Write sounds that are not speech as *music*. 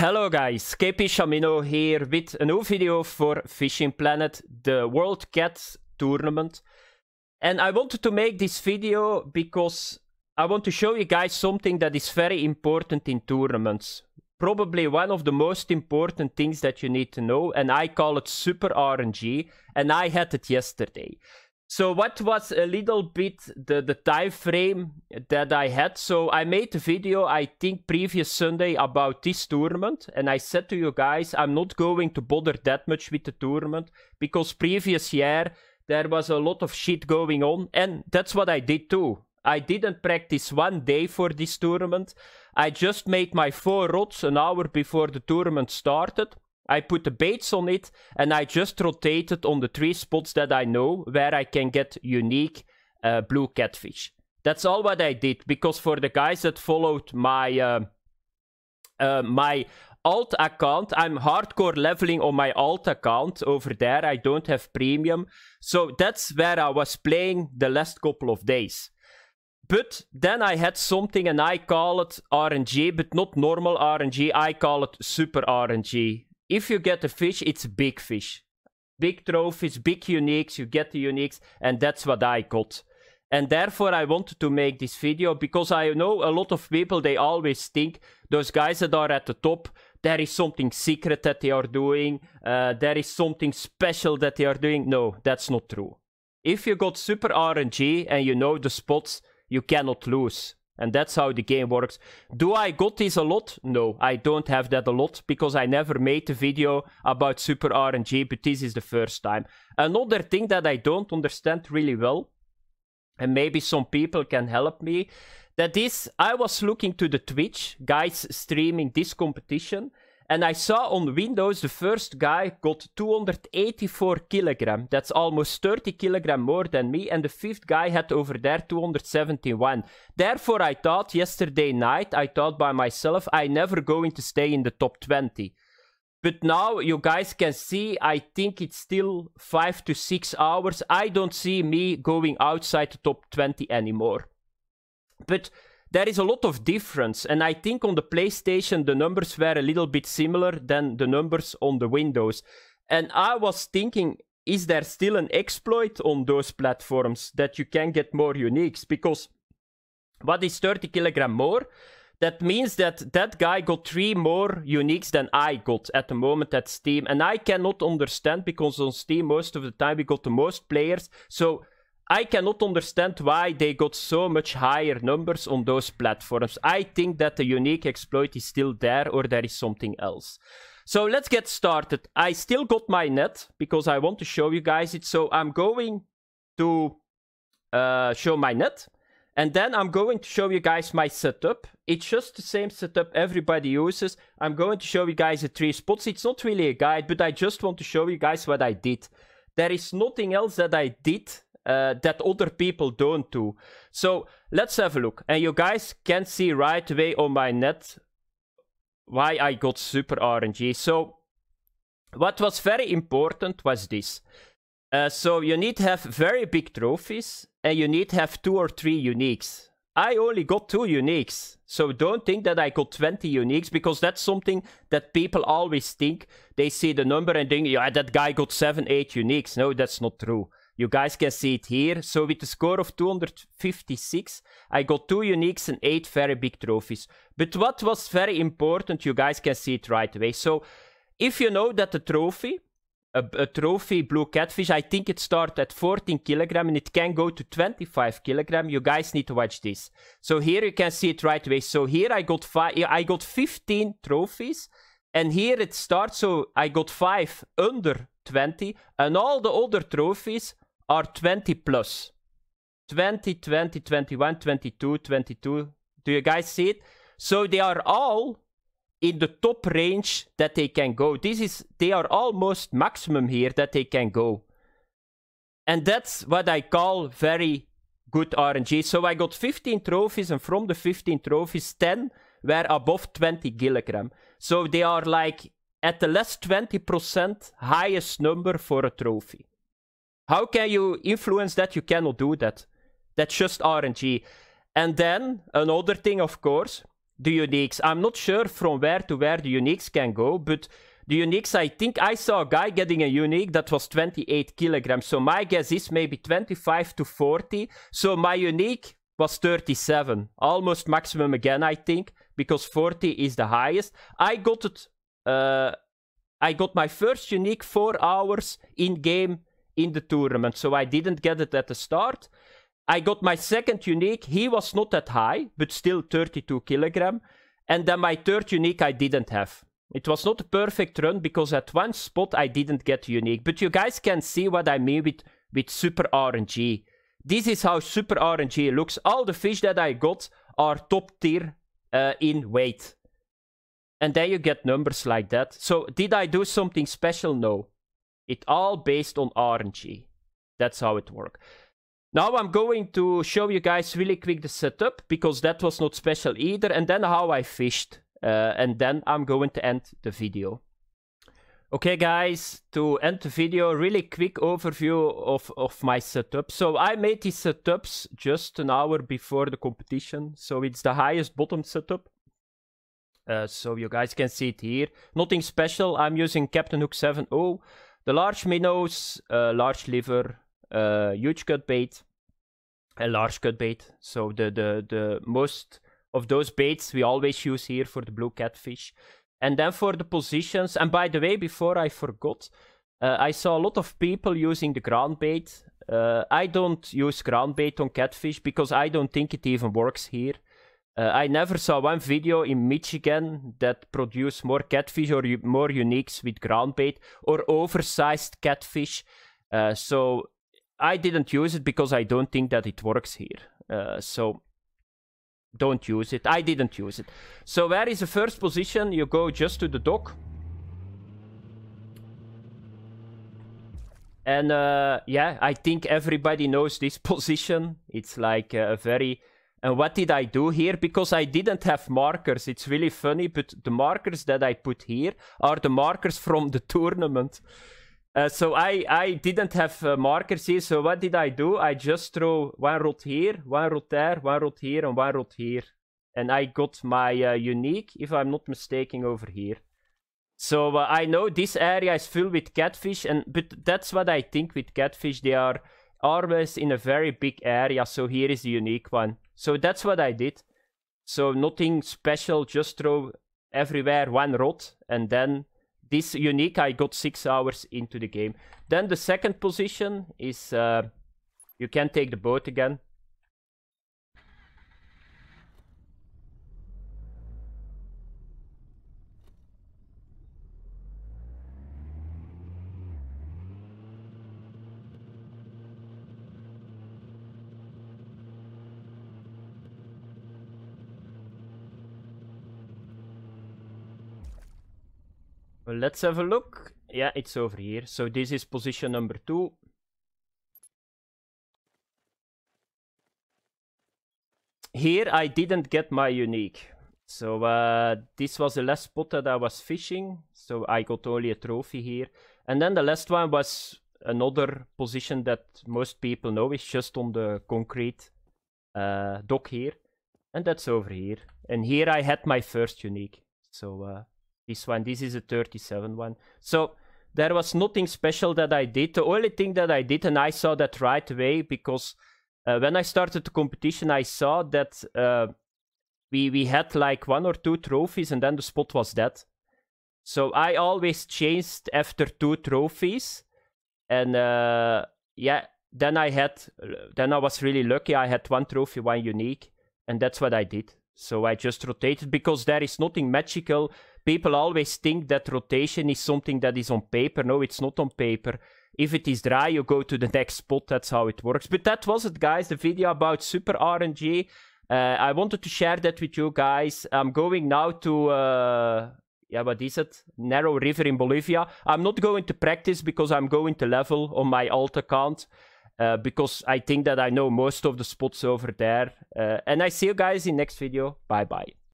Hello guys, KP Shamino here with a new video for Fishing Planet, the World Cats Tournament. And I wanted to make this video because I want to show you guys something that is very important in tournaments. Probably one of the most important things that you need to know, and I call it Super RNG, and I had it yesterday. So what was a little bit the, the time frame that I had? So I made a video, I think previous Sunday about this tournament. And I said to you guys, I'm not going to bother that much with the tournament. Because previous year, there was a lot of shit going on. And that's what I did too. I didn't practice one day for this tournament. I just made my four rods an hour before the tournament started. I put the baits on it and I just rotate it on the three spots that I know where I can get unique uh, blue catfish. That's all what I did because for the guys that followed my uh, uh, my alt account, I'm hardcore leveling on my alt account over there. I don't have premium, so that's where I was playing the last couple of days. But then I had something and I call it RNG, but not normal RNG. I call it super RNG if you get a fish, it's big fish. Big trophies, big uniques, you get the uniques, and that's what I got. And therefore, I wanted to make this video because I know a lot of people, they always think those guys that are at the top, there is something secret that they are doing, uh, there is something special that they are doing. No, that's not true. If you got super RNG and you know the spots, you cannot lose. And that's how the game works. Do I got this a lot? No, I don't have that a lot because I never made a video about Super RNG, but this is the first time. Another thing that I don't understand really well, and maybe some people can help me, that is, I was looking to the Twitch guys streaming this competition, and I saw on Windows the first guy got 284 kilogram. That's almost 30 kilogram more than me. And the fifth guy had over there 271. Therefore, I thought yesterday night, I thought by myself, I never going to stay in the top 20. But now you guys can see, I think it's still 5 to 6 hours. I don't see me going outside the top 20 anymore. But there is a lot of difference. And I think on the PlayStation, the numbers were a little bit similar than the numbers on the Windows. And I was thinking, is there still an exploit on those platforms that you can get more uniques? Because what is 30 kilogram more? That means that that guy got three more uniques than I got at the moment at Steam. And I cannot understand because on Steam, most of the time, we got the most players. So I cannot understand why they got so much higher numbers on those platforms. I think that the unique exploit is still there or there is something else. So let's get started. I still got my net because I want to show you guys it. So I'm going to uh, show my net. And then I'm going to show you guys my setup. It's just the same setup everybody uses. I'm going to show you guys the three spots. It's not really a guide, but I just want to show you guys what I did. There is nothing else that I did uh, that other people don't do. So let's have a look. And you guys can see right away on my net why I got super RNG. So what was very important was this. Uh, so you need to have very big trophies and you need to have two or three uniques. I only got two uniques. So don't think that I got 20 uniques because that's something that people always think. They see the number and think, yeah, that guy got 7, 8 uniques. No, that's not true. You guys can see it here. So with a score of 256, I got two uniques and eight very big trophies. But what was very important, you guys can see it right away. So if you know that the trophy, a, a trophy blue catfish, I think it starts at 14 kilogram and it can go to 25 kilogram. You guys need to watch this. So here you can see it right away. So here I got five, I got 15 trophies. And here it starts, so I got 5 under 20. And all the other trophies are 20 plus 20 20 21 22 22 do you guys see it so they are all in the top range that they can go this is they are almost maximum here that they can go and that's what i call very good rng so i got 15 trophies and from the 15 trophies 10 were above 20 kilogram so they are like at the less 20% highest number for a trophy how can you influence that? You cannot do that. That's just RNG. And then, another thing, of course, the uniques. I'm not sure from where to where the uniques can go, but the uniques, I think I saw a guy getting a unique that was 28 kilograms. So my guess is maybe 25 to 40. So my unique was 37, almost maximum again, I think, because 40 is the highest. I got it. Uh, I got my first unique four hours in game in the tournament. So I didn't get it at the start. I got my second unique. He was not that high, but still 32 kilogram. And then my third unique I didn't have. It was not a perfect run because at one spot I didn't get unique. But you guys can see what I mean with, with super RNG. This is how super RNG looks. All the fish that I got are top tier uh, in weight. And then you get numbers like that. So did I do something special? No. It all based on RNG. That's how it works. Now I'm going to show you guys really quick the setup because that was not special either and then how I fished. Uh, and then I'm going to end the video. Okay guys, to end the video, really quick overview of, of my setup. So I made these setups just an hour before the competition. So it's the highest bottom setup. Uh, so you guys can see it here. Nothing special, I'm using Captain Hook 7.0. The large minnows, uh, large liver, uh, huge cut bait, a large cut bait. So the, the, the most of those baits we always use here for the blue catfish. And then for the positions, and by the way, before I forgot, uh, I saw a lot of people using the ground bait. Uh, I don't use ground bait on catfish because I don't think it even works here. Uh, I never saw one video in Michigan that produced more catfish or more uniques with ground bait or oversized catfish. Uh, so I didn't use it because I don't think that it works here. Uh, so don't use it. I didn't use it. So where is the first position? You go just to the dock. And uh, yeah, I think everybody knows this *laughs* position. It's like a very and what did I do here? Because I didn't have markers, it's really funny, but the markers that I put here are the markers from the tournament. Uh, so I, I didn't have uh, markers here, so what did I do? I just throw one rod here, one rod there, one rod here, and one rod here. And I got my uh, unique, if I'm not mistaken, over here. So uh, I know this area is filled with catfish, and but that's what I think with catfish. They are always in a very big area, so here is the unique one. So that's what I did. So nothing special, just throw everywhere one rod. And then this unique, I got six hours into the game. Then the second position is uh, you can take the boat again. Let's have a look. Yeah, it's over here. So this is position number two. Here I didn't get my unique. So uh, this was the last spot that I was fishing. So I got only a trophy here. And then the last one was another position that most people know is just on the concrete uh, dock here. And that's over here. And here I had my first unique. So uh, this one. This is a 37 one. So there was nothing special that I did. The only thing that I did, and I saw that right away because uh, when I started the competition, I saw that uh, we, we had like one or two trophies and then the spot was dead. So I always changed after two trophies. And uh, yeah, then I had, uh, then I was really lucky. I had one trophy, one unique. And that's what I did. So I just rotated because there is nothing magical. People always think that rotation is something that is on paper. No, it's not on paper. If it is dry, you go to the *laughs* next spot. That's how it works. But that was it, guys. The video about Super RNG. Uh, I wanted to share that with you guys. I'm going now to... Uh, yeah, what is it? Narrow River in Bolivia. I'm not going to practice because I'm going to level on my alt account. Uh, because I think that I know most of the spots over there. Uh, and I see you guys in next video. Bye bye.